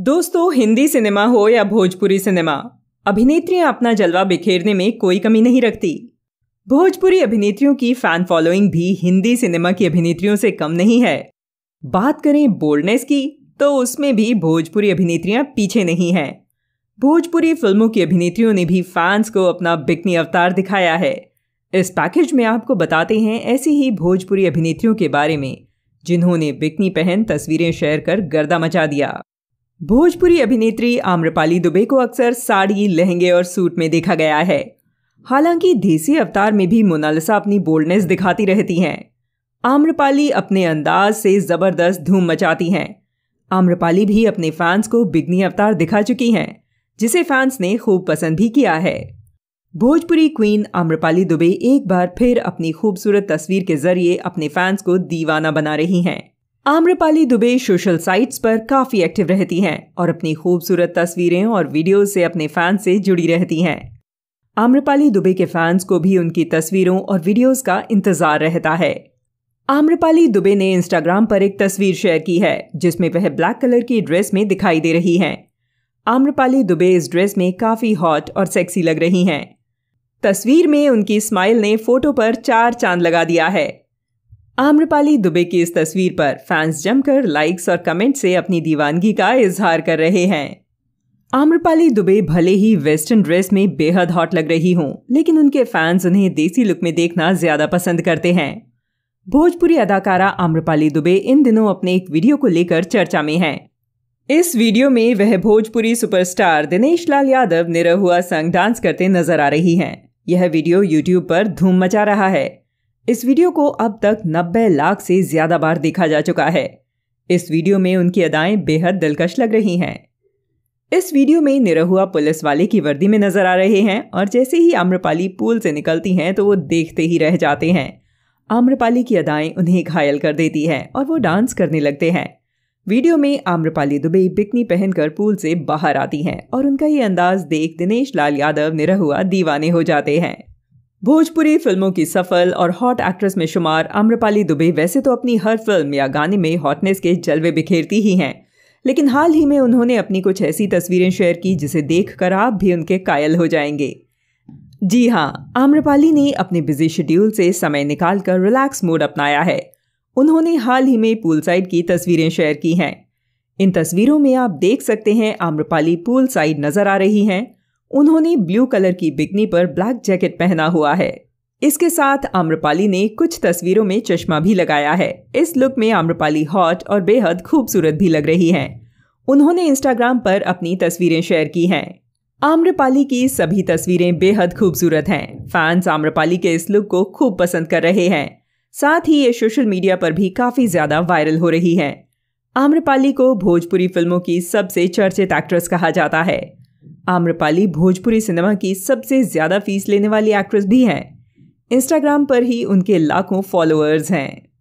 दोस्तों हिंदी सिनेमा हो या भोजपुरी सिनेमा अभिनेत्रियां अपना जलवा बिखेरने में कोई कमी नहीं रखती भोजपुरी अभिनेत्रियों की फैन फॉलोइंग भी हिंदी सिनेमा की अभिनेत्रियों से कम नहीं है बात करें बोल्डनेस की तो उसमें भी भोजपुरी अभिनेत्रियां पीछे नहीं हैं भोजपुरी फिल्मों की अभिनेत्रियों ने भी फैंस को अपना बिकनी अवतार दिखाया है इस पैकेज में आपको बताते हैं ऐसी ही भोजपुरी अभिनेत्रियों के बारे में जिन्होंने बिकनी पहन तस्वीरें शेयर कर गर्दा मचा दिया भोजपुरी अभिनेत्री आम्रपाली दुबे को अक्सर साड़ी लहंगे और सूट में देखा गया है हालांकि देसी अवतार में भी मोनालिसा अपनी बोल्डनेस दिखाती रहती हैं आम्रपाली अपने अंदाज से ज़बरदस्त धूम मचाती हैं आम्रपाली भी अपने फैंस को बिगनी अवतार दिखा चुकी हैं जिसे फैंस ने खूब पसंद भी किया है भोजपुरी क्वीन आम्रपाली दुबे एक बार फिर अपनी खूबसूरत तस्वीर के जरिए अपने फैंस को दीवाना बना रही हैं आम्रपाली दुबे सोशल साइट्स पर काफी एक्टिव रहती हैं और अपनी खूबसूरत तस्वीरें और वीडियोज से अपने फैंस से जुड़ी रहती हैं आम्रपाली दुबे के फैंस को भी उनकी तस्वीरों और वीडियोस का इंतजार रहता है आम्रपाली दुबे ने इंस्टाग्राम पर एक तस्वीर शेयर की है जिसमें वह ब्लैक कलर की ड्रेस में दिखाई दे रही हैं आम्रपाली दुबे इस ड्रेस में काफी हॉट और सेक्सी लग रही हैं तस्वीर में उनकी स्माइल ने फोटो पर चार चांद लगा दिया है आम्रपाली दुबे की इस तस्वीर पर फैंस जमकर लाइक्स और कमेंट से अपनी दीवानगी का इजहार कर रहे हैं आम्रपाली दुबे भले ही वेस्टर्न ड्रेस में बेहद हॉट लग रही हों लेकिन उनके फैंस उन्हें देसी लुक में देखना ज्यादा पसंद करते हैं भोजपुरी अदाकारा आम्रपाली दुबे इन दिनों अपने एक वीडियो को लेकर चर्चा में हैं। इस वीडियो में वह भोजपुरी सुपरस्टार दिनेश लाल यादव निरहुआ संग डांस करते नजर आ रही हैं। यह वीडियो यूट्यूब पर धूम मचा रहा है इस वीडियो को अब तक 90 लाख से ज्यादा बार देखा जा चुका है इस वीडियो में उनकी अदाएं बेहद दिलकश लग रही हैं इस वीडियो में निरहुआ पुलिस वाले की वर्दी में नजर आ रहे हैं और जैसे ही आम्रपाली पूल से निकलती हैं तो वो देखते ही रह जाते हैं आम्रपाली की अदाएं उन्हें घायल कर देती हैं और वो डांस करने लगते हैं वीडियो में आम्रपाली दुबे बिकनी पहनकर पूल से बाहर आती हैं और उनका ये अंदाज देख दिनेश लाल यादव निरहुआ दीवाने हो जाते हैं भोजपुरी फिल्मों की सफल और हॉट एक्ट्रेस में शुमार आम्रपाली दुबे वैसे तो अपनी हर फिल्म या गाने में हॉटनेस के जलवे बिखेरती ही हैं लेकिन हाल ही में उन्होंने अपनी कुछ ऐसी तस्वीरें शेयर की जिसे कर आप भी उनके कायल हो जाएंगे जी हाँ आम्रपाली ने अपने बिजी शेड्यूल से समय निकालकर रिलैक्स मोड अपनाया है उन्होंने हाल ही में पूल साइड की तस्वीरें शेयर की हैं इन तस्वीरों में आप देख सकते हैं आम्रपाली पूल साइड नजर आ रही हैं उन्होंने ब्लू कलर की बिकनी पर ब्लैक जैकेट पहना हुआ है इसके साथ आम्रपाली ने कुछ तस्वीरों में चश्मा भी लगाया है इस लुक में आम्रपाली हॉट और बेहद खूबसूरत भी लग रही हैं उन्होंने इंस्टाग्राम पर अपनी तस्वीरें शेयर की हैं आम्रपाली की सभी तस्वीरें बेहद खूबसूरत हैं फैंस आम्रपाली के इस लुक को खूब पसंद कर रहे हैं साथ ही ये सोशल मीडिया पर भी काफ़ी ज़्यादा वायरल हो रही है आम्रपाली को भोजपुरी फिल्मों की सबसे चर्चित एक्ट्रेस कहा जाता है आम्रपाली भोजपुरी सिनेमा की सबसे ज़्यादा फीस लेने वाली एक्ट्रेस भी हैं इंस्टाग्राम पर ही उनके लाखों फॉलोअर्स हैं